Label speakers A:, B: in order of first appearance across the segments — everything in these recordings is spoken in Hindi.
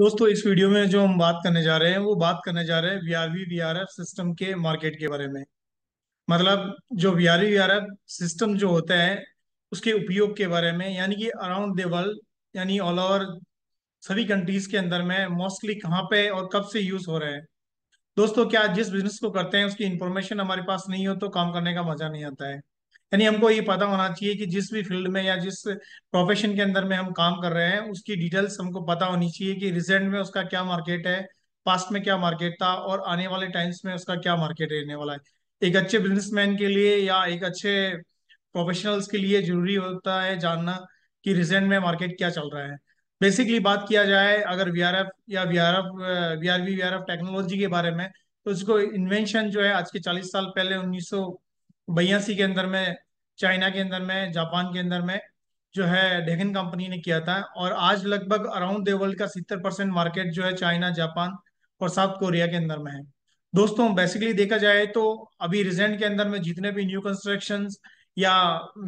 A: दोस्तों इस वीडियो में जो हम बात करने जा रहे हैं वो बात करने जा रहे हैं वीआरवी वीआरएफ सिस्टम के मार्केट के बारे में मतलब जो वीआरवी वीआरएफ सिस्टम जो होता है उसके उपयोग के बारे में यानी कि अराउंड द वर्ल्ड यानी ऑल ओवर सभी कंट्रीज के अंदर में मोस्टली कहाँ पे और कब से यूज हो रहे हैं दोस्तों क्या जिस बिजनेस को करते हैं उसकी इन्फॉर्मेशन हमारे पास नहीं हो तो काम करने का मजा नहीं आता है यानी हमको ये पता होना चाहिए कि जिस भी फील्ड में या जिस प्रोफेशन के अंदर में हम काम कर रहे हैं उसकी डिटेल्स हमको पता होनी चाहिए कि रिसेंट में उसका क्या मार्केट है पास्ट में क्या मार्केट था और आने वाले टाइम्स में उसका क्या मार्केट रहने वाला है एक अच्छे बिजनेसमैन के लिए या एक अच्छे प्रोफेशनल्स के लिए जरूरी होता है जानना कि रिसेंट में मार्केट क्या चल रहा है बेसिकली बात किया जाए अगर वीआरएफ या वीआरएफ वी वीआरएफ टेक्नोलॉजी के बारे में तो इसको इन्वेंशन जो है आज के 40 साल पहले बयासी के अंदर में चाइना के अंदर में जापान के अंदर में जो है डेगन कंपनी ने किया था और आज लगभग अराउंड द वर्ल्ड का सितर परसेंट मार्केट जो है चाइना जापान और साउथ कोरिया के अंदर में है दोस्तों बेसिकली देखा जाए तो अभी रिजेंट के अंदर में जितने भी न्यू कंस्ट्रक्शन या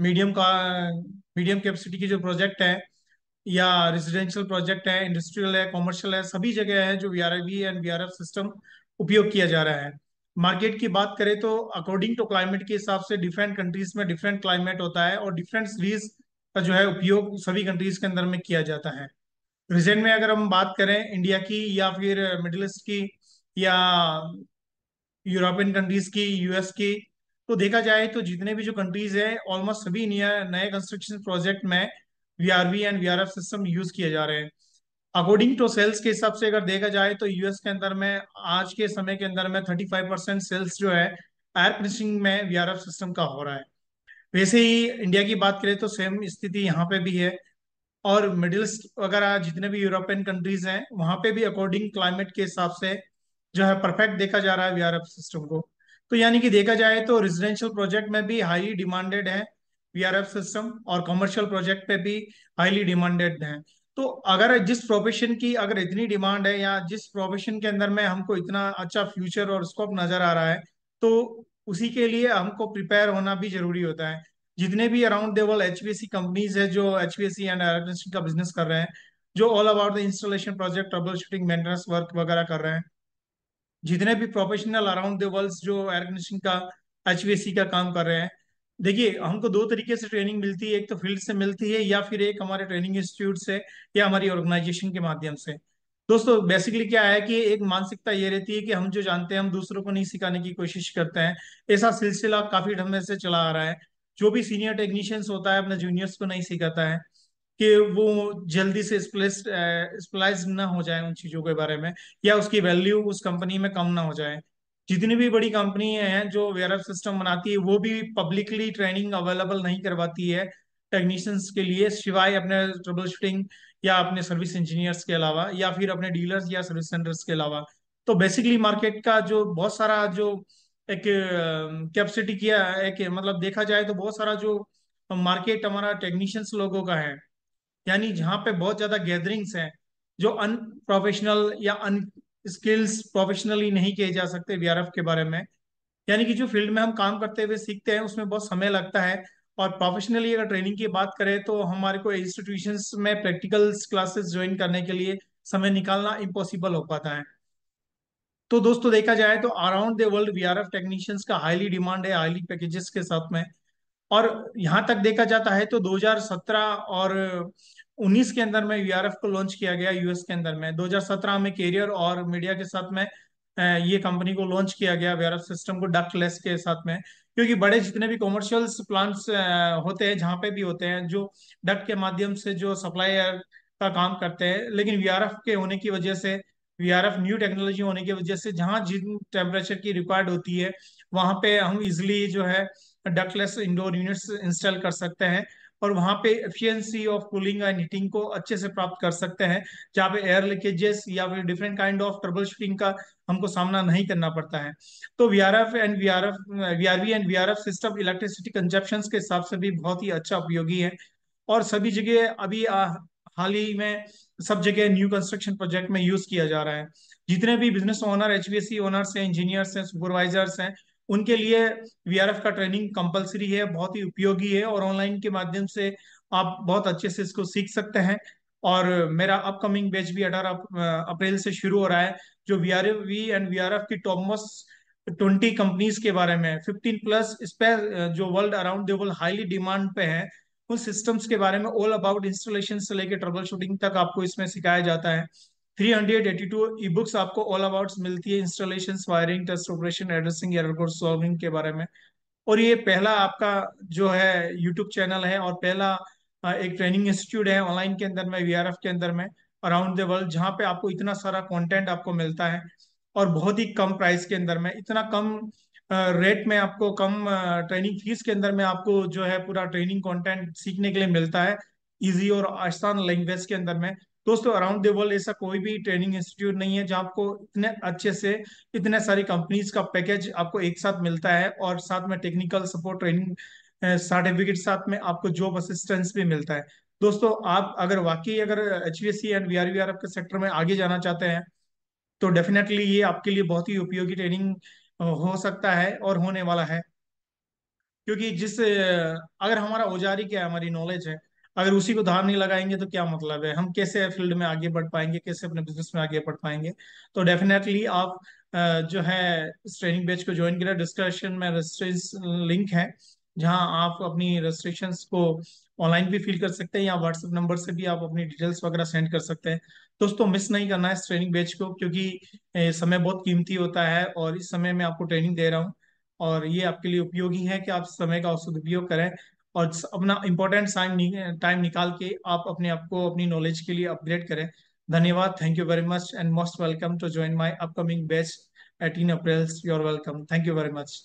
A: मीडियम का मीडियम कैपेसिटी के जो प्रोजेक्ट है या रेजिडेंशियल प्रोजेक्ट है इंडस्ट्रियल है कॉमर्शियल है सभी जगह है जो V R and V system उपयोग किया जा रहा है मार्केट की बात करें तो अकॉर्डिंग टू क्लाइमेट के हिसाब से डिफरेंट कंट्रीज में डिफरेंट क्लाइमेट होता है और डिफरेंट सीरीज का जो है उपयोग सभी कंट्रीज के अंदर में किया जाता है रिसेंट में अगर हम बात करें इंडिया की या फिर मिडिल ईस्ट की या यूरोपियन कंट्रीज की यूएस की तो देखा जाए तो जितने भी जो कंट्रीज है ऑलमोस्ट सभी नए कंस्ट्रक्शन प्रोजेक्ट में V and V system use किए जा रहे हैं अकॉर्डिंग टू सेल्स के हिसाब से अगर देखा जाए तो यूएस के अंदर में आज के समय के अंदर में थर्टी फाइव परसेंट सेल्स जो है एयर कंडीशनिंग में वीआरएफ सिस्टम का हो रहा है वैसे ही इंडिया की बात करें तो सेम स्थिति यहाँ पे भी है और मिडिल वगैरह जितने भी यूरोपियन कंट्रीज हैं वहाँ पे भी अकॉर्डिंग क्लाइमेट के हिसाब से जो है परफेक्ट देखा जा रहा है वीआरएफ सिस्टम को तो यानी कि देखा जाए तो रेजिडेंशियल प्रोजेक्ट में भी हाईली डिमांडेड है वीआरएफ सिस्टम और कमर्शियल प्रोजेक्ट पे भी हाईली डिमांडेड है तो अगर जिस प्रोफेशन की अगर इतनी डिमांड है या जिस प्रोफेशन के अंदर में हमको इतना अच्छा फ्यूचर और स्कोप नजर आ रहा है तो उसी के लिए हमको प्रिपेयर होना भी जरूरी होता है जितने भी around the world HPSC companies है जो एचपीएससी एंड का बिजनेस कर रहे हैं जो all about the installation project trouble shooting maintenance work वगैरह कर रहे हैं जितने भी प्रोफेशनल अराउंड द वर्ल्ड जो एयर कंडीशन का एचपीएससी का काम कर रहे हैं देखिए हमको दो तरीके से ट्रेनिंग मिलती है एक तो फील्ड से मिलती है या फिर एक हमारे ट्रेनिंग इंस्टीट्यूट से या हमारी ऑर्गेनाइजेशन के माध्यम से दोस्तों बेसिकली क्या है कि एक मानसिकता ये रहती है कि हम जो जानते हैं हम दूसरों को नहीं सिखाने की कोशिश करते हैं ऐसा सिलसिला काफी ढंग से चला आ रहा है जो भी सीनियर टेक्नीशियंस होता है अपने जूनियर्स को नहीं सिखाता है कि वो जल्दी से स्प्लेस स्प्लाइज ना हो जाए उन चीजों के बारे में या उसकी वैल्यू उस कंपनी में कम ना हो जाए जितनी भी बड़ी कंपनी है जो वेयर सिस्टम बनाती है वो भी पब्लिकली ट्रेनिंग अवेलेबल नहीं करवाती है टेक्नीशियंस के लिए सिवाय अपने ट्रबल शूटिंग या अपने सर्विस इंजीनियर्स के अलावा या फिर अपने डीलर्स या सर्विस सेंटर्स के अलावा तो बेसिकली मार्केट का जो बहुत सारा जो एक कैपेसिटी किया एक मतलब देखा जाए तो बहुत सारा जो मार्केट हमारा टेक्नीशियंस लोगों का है यानी जहाँ पे बहुत ज्यादा गैदरिंग्स हैं जो अनप्रोफेशनल या अन स्किल्स प्रोफेशनली नहीं किए जा सकते वी के बारे में यानी कि जो फील्ड में हम काम करते हुए सीखते हैं उसमें बहुत समय लगता है और प्रोफेशनली अगर ट्रेनिंग की बात करें तो हमारे को इंस्टीट्यूशन में प्रैक्टिकल क्लासेस ज्वाइन करने के लिए समय निकालना इम्पॉसिबल हो पाता है तो दोस्तों देखा जाए तो around the world F technicians का हाईली डिमांड है हाईली पैकेजेस के साथ में और यहाँ तक देखा जाता है तो 2017 और 2019 के अंदर में यूआरएफ को लॉन्च किया गया यूएस के अंदर में 2017 में कैरियर और मीडिया के साथ में ये कंपनी को लॉन्च किया गया यूआरएफ सिस्टम को डकलेस के साथ में क्योंकि बड़े जितने भी कॉमर्शियल्स प्लांट्स होते हैं जहाँ पे भी होते हैं जो डक के माध्यम से जो सप्लायर का काम करते हैं लेकिन वीआरएफ के होने की वजह से वीआरएफ न्यू टेक्नोलॉजी होने की वजह से जहाँ जिन टेम्परेचर की रिक्वायर्ड होती है वहाँ पे हम इजिली जो है डकलेस इंडोर यूनिट्स इंस्टॉल कर सकते हैं और वहां पे efficiency of cooling and heating को अच्छे से प्राप्त कर सकते हैं जहाँ पे एयर लीकेजेस या फिर different kind of trouble shooting का हमको सामना नहीं करना पड़ता है तो VRF and VRF VRV and VRF system electricity consumption के हिसाब से भी बहुत ही अच्छा उपयोगी है और सभी जगह अभी हाल ही में सब जगह न्यू कंस्ट्रक्शन प्रोजेक्ट में यूज किया जा रहा है जितने भी बिजनेस ओनर सी ओनर्स हैं इंजीनियर्स हैं सुपरवाइजर्स हैं उनके लिए वीआरएफ का ट्रेनिंग कंपलसरी है बहुत ही उपयोगी है और ऑनलाइन के माध्यम से आप बहुत अच्छे से इसको सीख सकते हैं और मेरा अपकमिंग बैच भी अठारह अप्रैल से शुरू हो रहा है जो V R V and V R F की टॉपमोस्ट ट्वेंटी कंपनीज के बारे में फिफ्टीन प्लस इस जो world around world highly demand पे है उन सिस्टम्स के बारे में ऑल अबाउट इंस्टॉलेशन से लेकर ट्रबल शूटिंग तक आपको इसमें सिखाया जाता है three hundred eighty two e books आपको ऑल अबाउट मिलती है installation wiring test operation addressing error code solving के बारे में और ये पहला आपका जो है यूट्यूब चैनल है और पहला एक ट्रेनिंग इंस्टीट्यूट है ऑनलाइन के अंदर में वी आर एफ के अंदर में अराउंड द वर्ल्ड जहाँ पे आपको इतना सारा कॉन्टेंट आपको मिलता है और बहुत ही कम प्राइस के अंदर में इतना कम रेट में आपको कम ट्रेनिंग फीस के अंदर में आपको जो है पूरा ट्रेनिंग कॉन्टेंट सीखने के लिए मिलता है ईजी और आसान लैंग्वेज के अंदर में दोस्तों अराउंड द वर्ल्ड ऐसा कोई भी ट्रेनिंग इंस्टीट्यूट नहीं है जहाँ आपको इतने अच्छे से इतने सारी कंपनीज का पैकेज आपको एक साथ मिलता है और साथ में टेक्निकल सपोर्ट ट्रेनिंग सर्टिफिकेट साथ में आपको जॉब असिस्टेंस भी मिलता है दोस्तों आप अगर वाकई अगर एच एंड वी आर आपके सेक्टर में आगे जाना चाहते हैं तो डेफिनेटली ये आपके लिए बहुत ही उपयोगी ट्रेनिंग हो सकता है और होने वाला है क्योंकि जिस अगर हमारा औजारी क्या है हमारी नॉलेज है अगर उसी को धार नहीं लगाएंगे तो क्या मतलब है हम कैसे फील्ड में आगे बढ़ पाएंगे कैसे अपने बिजनेस में आगे बढ़ पाएंगे तो डेफिनेटली आप जो है ट्रेनिंग बैच को ज्वाइन करें डिस्क्रिप्शन में रजिस्ट्रेशन लिंक है जहां आप अपनी रजिस्ट्रेशन को ऑनलाइन भी फिल कर सकते हैं या व्हाट्सएप नंबर से भी आप अपनी डिटेल्स वगैरह सेंड कर सकते हैं दोस्तों मिस नहीं करना है इस ट्रेनिंग बैच को क्योंकि समय बहुत कीमती होता है और इस समय में आपको ट्रेनिंग दे रहा हूँ और ये आपके लिए उपयोगी है कि आप समय का औसत उपयोग करें और अपना इम्पोर्टेंट टाइम टाइम निकाल के आप अपने आप को अपनी नॉलेज के लिए अपग्रेड करें धन्यवाद thank you very much and most welcome to join my upcoming best eighteen April you are welcome thank you very much